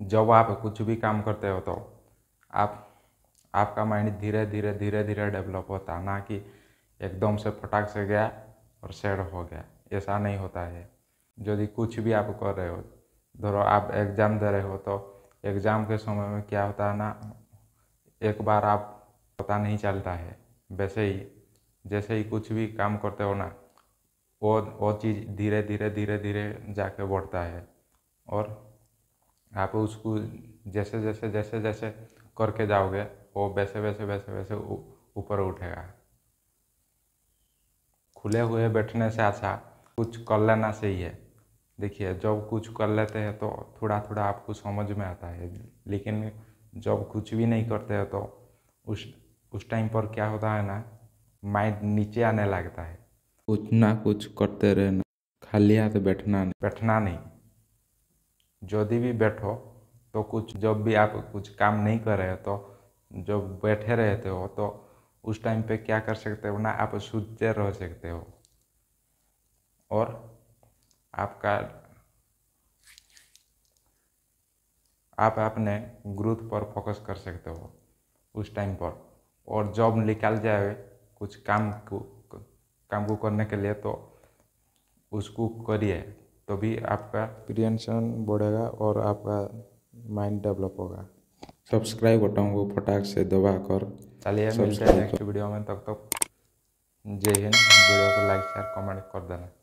जब आप कुछ भी काम करते हो तो आप आपका माइंड धीरे धीरे धीरे धीरे डेवलप होता है ना कि एकदम से फटाक से गया और सैड हो गया ऐसा नहीं होता है यदि कुछ भी आप कर रहे हो धरो आप एग्ज़ाम दे रहे हो तो एग्ज़ाम के समय में क्या होता है ना एक बार आप पता नहीं चलता है वैसे ही जैसे ही कुछ भी काम करते हो ना वो वो चीज़ धीरे धीरे धीरे धीरे जाके बढ़ता है और आप उसको जैसे जैसे जैसे जैसे करके जाओगे वो वैसे वैसे वैसे वैसे ऊपर उठेगा खुले हुए बैठने से अच्छा कुछ कर लेना सही है देखिए जब कुछ कर लेते हैं तो थोड़ा थोड़ा आपको समझ में आता है लेकिन जब कुछ भी नहीं करते हैं तो उस उस टाइम पर क्या होता है ना माइंड नीचे आने लगता है कुछ ना कुछ करते रहना खाली हाथ बैठना नहीं बैठना नहीं यदि भी बैठो तो कुछ जब भी आप कुछ काम नहीं कर रहे हो तो जब बैठे रहते हो तो उस टाइम पे क्या कर सकते हो ना आप सूते रह सकते हो और आपका आप अपने ग्रोथ पर फोकस कर सकते हो उस टाइम पर और जॉब निकाल जाए कुछ काम को काम को करने के लिए तो उसको करिए तो भी आपका प्रियंशन बढ़ेगा और आपका माइंड डेवलप होगा सब्सक्राइब बटन को फटाक से दबा कर चलिए मिलते हैं नेक्स्ट वीडियो में तब तक जय हिंद वीडियो को लाइक शेयर कमेंट कर देना